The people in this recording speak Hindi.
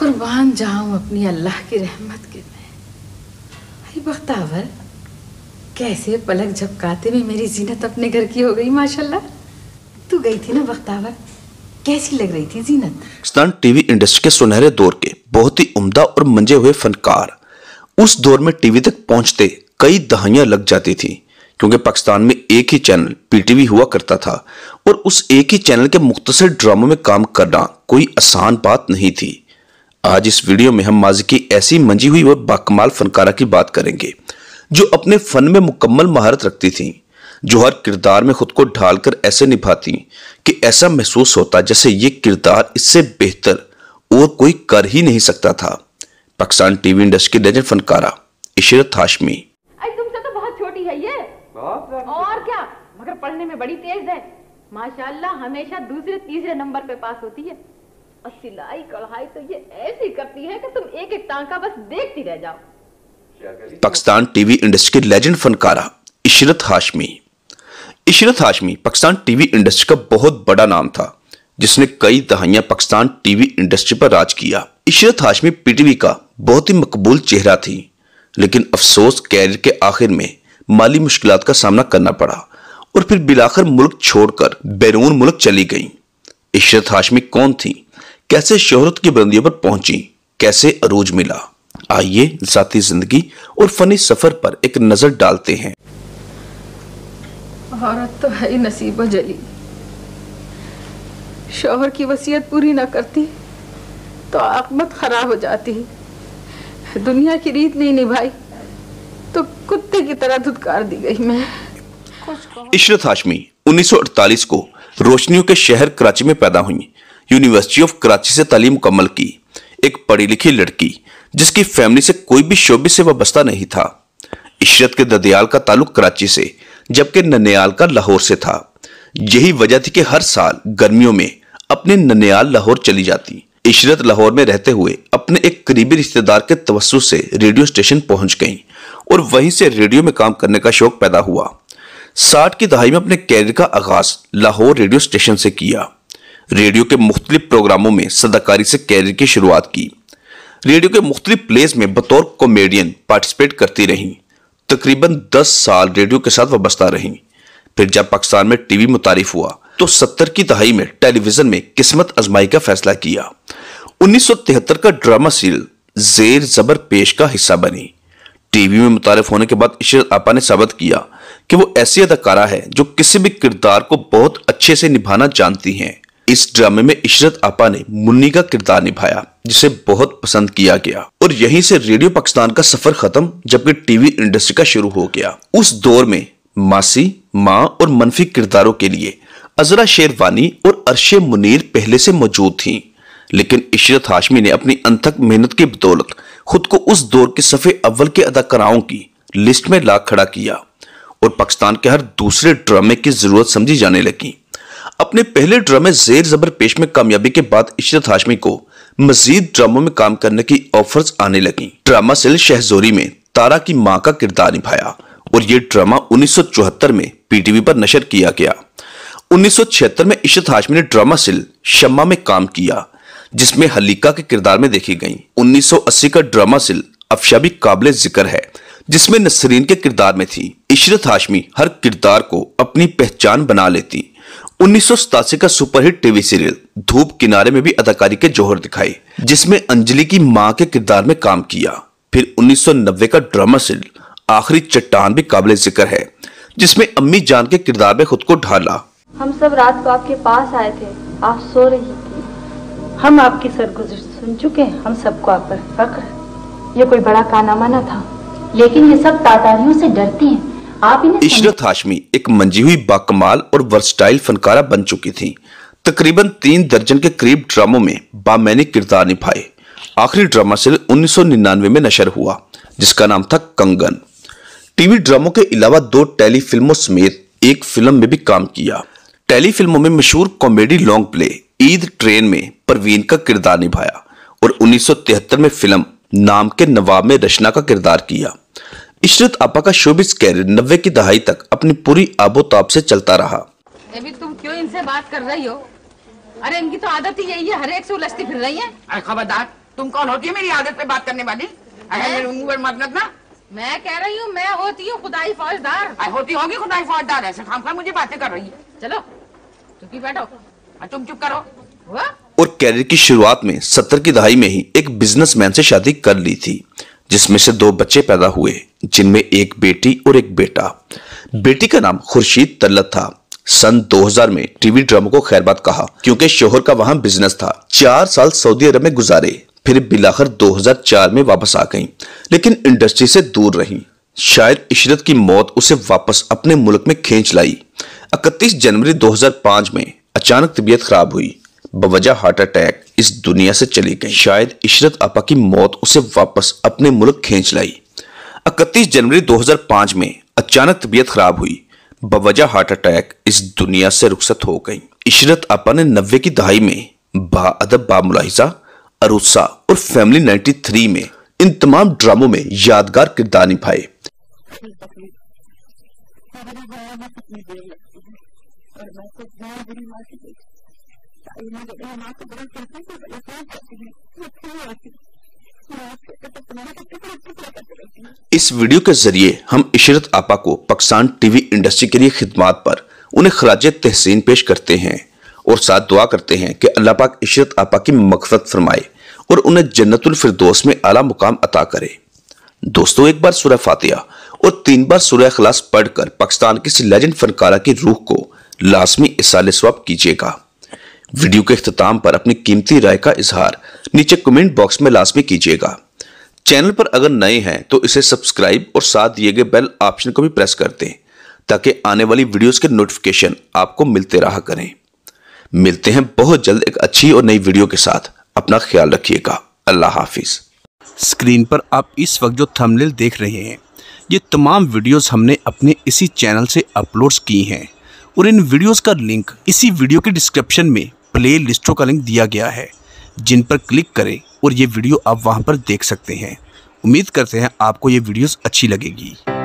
कुर्बान जाऊं अपनी अल्लाह की रहमत के मैं अरे बख्तावर कैसे पलक झपकाते में मेरी जीनत अपने घर की हो गई माशाल्लाह तू गई थी ना बख्तावर कैसी लग रही थी जीनत पाकिस्तान टीवी इंडस्ट्री के सुनहरे दौर के बहुत ही उम्दा और मंजे हुए फनकार उस दौर में टीवी तक पहुंचते कई दहाइयां लग जाती थी क्योंकि पाकिस्तान में एक ही चैनल पीटीवी हुआ करता था और उस एक ही चैनल के मुख्तसर ड्रामों में काम करना कोई आसान बात नहीं थी आज इस वीडियो में हम माजी की ऐसी मंजी हुई व बाकमाल फनकारा की बात करेंगे जो अपने फन में मुकम्मल महारत रखती थी जो हर किरदार में खुद को ढालकर ऐसे निभाती कि ऐसा महसूस होता जैसे ये किरदार इससे बेहतर और कोई कर ही नहीं सकता था पाकिस्तान टीवी इंडस्ट्री की फनकारा इशरत हाशमी तुमसे तो बहुत छोटी है ये और क्या मगर पढ़ने में बड़ी तेज है माशाल्लाह हमेशा दूसरे तीसरे नंबर पे पास होती है और सिलाई कढ़ाई तो ये ऐसी करती है कि तुम एक एक टांका बस देखती रह जाओ पाकिस्तान टीवी इंडस्ट्री के लेजेंड फनकारा इशरत हाशमी इशरत हाशमी पाकिस्तान टीवी इंडस्ट्री का बहुत बड़ा नाम था जिसने कई दहाइयां पाकिस्तान टीवी इंडस्ट्री पर राज किया इशरत हाशमी पीटीवी का बहुत ही मकबूल चेहरा थी लेकिन अफसोस कैरियर के आखिर में माली मुश्किल का सामना करना पड़ा और फिर बिलाखर मुल्क छोड़कर बैरून मुल्क चली गई इशरत हाशमी कौन थी कैसे शोहरत की बुलंदियों पर पहुंची कैसे अरूज मिला आइए जाती जिंदगी और फनी सफर पर एक नजर डालते हैं औरत तो है नसीब जली शोहर की वसीयत पूरी ना करती तो आकमत खराब हो जाती दुनिया की रीत नहीं निभाई तो कुत्ते की तरह धुतकार दी गई मैं इशरत हाशमी 1948 को रोशनियों के शहर कराची में पैदा हुई यूनिवर्सिटी ऑफ कराची से तालीम मुकम्मल की एक पढ़ी लिखी लड़की जिसकी फैमिली से कोई भी शोबे से वाबस्ता नहीं था इशरत के ददयाल का ताल्लुक कराची से जबकि ननयाल का लाहौर से था यही वजह थी कि हर साल गर्मियों में अपने ननयाल लाहौर चली जाती इशरत लाहौर में रहते हुए अपने एक करीबी रिश्तेदार के तवस्सु से रेडियो स्टेशन पहुंच गई और वहीं से रेडियो में काम करने का शौक पैदा हुआ साठ की दहाई में अपने कैरियर का आगाज लाहौर रेडियो स्टेशन से किया रेडियो के मुख्तलिफ प्रोग्रामों में सदाकारी से कैरियर की शुरुआत की रेडियो के मुख्तलिफ प्लेस में बतौर कॉमेडियन पार्टिसिपेट करती रहीं तकरीबन 10 साल रेडियो के साथ वाबस्ता रहीं फिर जब पाकिस्तान में टीवी मुतारफ हुआ तो सत्तर की दहाई में टेलीविजन में किस्मत आजमाई का फैसला किया 1973 का ड्रामा सीरियल जेर जबर पेश का हिस्सा बनी टीवी में मुतारफ होने के बाद इशरत आपा ने साबित किया कि वो ऐसी अदाकारा है जो किसी भी किरदार को बहुत अच्छे से निभाना जानती हैं इस ड्रामे में इशरत आपा ने मुन्नी का किरदार निभाया जिसे बहुत पसंद किया गया और यहीं से रेडियो पाकिस्तान का सफर खत्म जबकि टीवी इंडस्ट्री का शुरू हो गया उस दौर में मासी माँ और मनफी किरदारों के लिए अजरा शेरवानी और अरशे मुनीर पहले से मौजूद थी लेकिन इशरत हाशमी ने अपनी अनथक मेहनत की बदौलत खुद को उस दौर के सफ़े अव्वल के अदाकाराओं की लिस्ट में ला खड़ा किया और पाकिस्तान के हर दूसरे ड्रामे की जरूरत समझी जाने लगी अपने पहले ड्रामे जेर जबर पेश में कामयाबी के बाद इशरत हाशमी को मजीद ड्रामों में काम करने की ऑफर्स आने लगी ड्रामा सेल शहजोरी में तारा की मां का किरदार निभाया और ये ड्रामा 1974 में पीटीवी पर नशर किया गया 1976 में इशरत हाशमी ने ड्रामा सेल शम्मा में काम किया जिसमें हलीका के किरदार में देखी गई 1980 का ड्रामा सिल अफशा भी काबिल जिक्र है जिसमें नसरीन के किरदार में थी इशरत हाशमी हर किरदार को अपनी पहचान बना लेती उन्नीस का सुपरहिट टीवी सीरियल धूप किनारे में भी अदाकारी के जोहर दिखाई जिसमें अंजलि की मां के किरदार में काम किया फिर 1990 का ड्रामा सीरियल आखिरी चट्टान भी काबिल जिक्र है जिसमें अम्मी जान के किरदार में खुद को ढाला हम सब रात को आपके पास आए थे आप सो रही थी हम आपकी सरगुजर सुन चुके हैं हम सबको आप पर फक्र ये कोई बड़ा कानामाना था लेकिन ये सब तातारियों से डरती हैं आप इशरत हाशमी एक मंजी हुई बाकमाल और वर्सटाइल फनकारा बन चुकी थी तकरीबन तीन दर्जन के करीब ड्रामों में बामैनिक किरदार निभाए आखिरी ड्रामा सीरियल 1999 में नशर हुआ जिसका नाम था कंगन टीवी ड्रामों के अलावा दो टेली फिल्मों समेत एक फिल्म में भी काम किया टेली फिल्मों में मशहूर comedy long play Eid train में परवीन का किरदार निभाया और 1973 में फिल्म नाम के नवाब में रचना का किरदार किया इशरत आपा का शोबिस कैरियर नब्बे की दहाई तक अपनी पूरी आबोताब से चलता रहा अभी तुम क्यों इनसे बात कर रही हो अरे इनकी तो आदत ही यही है हर एक से उलझती फिर रही है खबरदार तुम कौन होती है मेरी आदत पे बात करने वाली मदद ना मैं कह रही हूँ मैं होती हूँ खुदाई फौजदार होती होगी खुदाई फौजदार ऐसे खाम खाम मुझे बातें कर रही है चलो चुपी बैठो तुम चुप करो हुआ? और कैरियर की शुरुआत में सत्तर की दहाई में ही एक बिजनेसमैन से शादी कर ली थी जिसमें से दो बच्चे पैदा हुए जिनमें एक बेटी और एक बेटा बेटी का नाम खुर्शीद तल्लत था सन 2000 में टीवी ड्रामा को खैरबाद कहा क्योंकि शोहर का वहां बिजनेस था चार साल सऊदी अरब में गुजारे फिर बिलाखर 2004 में वापस आ गईं, लेकिन इंडस्ट्री से दूर रहीं। शायद इशरत की मौत उसे वापस अपने मुल्क में खींच लाई 31 जनवरी 2005 में अचानक तबीयत खराब हुई बवजह हार्ट अटैक इस दुनिया से चली गई शायद इशरत आपा की मौत उसे वापस अपने मुल्क खींच लाई इकतीस जनवरी 2005 में अचानक तबीयत खराब हुई बवजह हार्ट अटैक इस दुनिया से रुखसत हो गई इशरत आपा ने नब्बे की दहाई में बाअदब बामुलाहिजा अरूसा और फैमिली 93 में इन तमाम ड्रामों में यादगार किरदार निभाए और you know, that you're not the very confused, but it's not that you know, इस वीडियो के जरिए हम इशरत आपा को पाकिस्तान टीवी इंडस्ट्री के लिए खिदमत पर उन्हें खराज तहसीन पेश करते हैं और साथ दुआ करते हैं कि अल्लाह पाक इशरत आपा की मकफत फरमाए और उन्हें जन्नतुल फिरदौस में आला मुकाम अता करे दोस्तों एक बार सुरह फातिहा और तीन बार सुरह खलास पढ़कर पाकिस्तान की लेजेंड फनकारा की रूह को लाजमी इसाले स्वाब कीजिएगा वीडियो के अख्ताम पर अपनी कीमती राय का इजहार नीचे कमेंट बॉक्स में लाजमी कीजिएगा चैनल पर अगर नए हैं तो इसे सब्सक्राइब और साथ दिए गए बेल ऑप्शन को भी प्रेस कर दें ताकि आने वाली वीडियोस के नोटिफिकेशन आपको मिलते रहा करें मिलते हैं बहुत जल्द एक अच्छी और नई वीडियो के साथ अपना ख्याल रखिएगा अल्लाह हाफिज स्क्रीन पर आप इस वक्त जो थमलिल देख रहे हैं ये तमाम वीडियोस हमने अपने इसी चैनल से अपलोड की हैं और इन वीडियोस का लिंक इसी वीडियो के डिस्क्रिप्शन में प्ले लिस्टों का लिंक दिया गया है जिन पर क्लिक करें और ये वीडियो आप वहाँ पर देख सकते हैं उम्मीद करते हैं आपको ये वीडियोस अच्छी लगेगी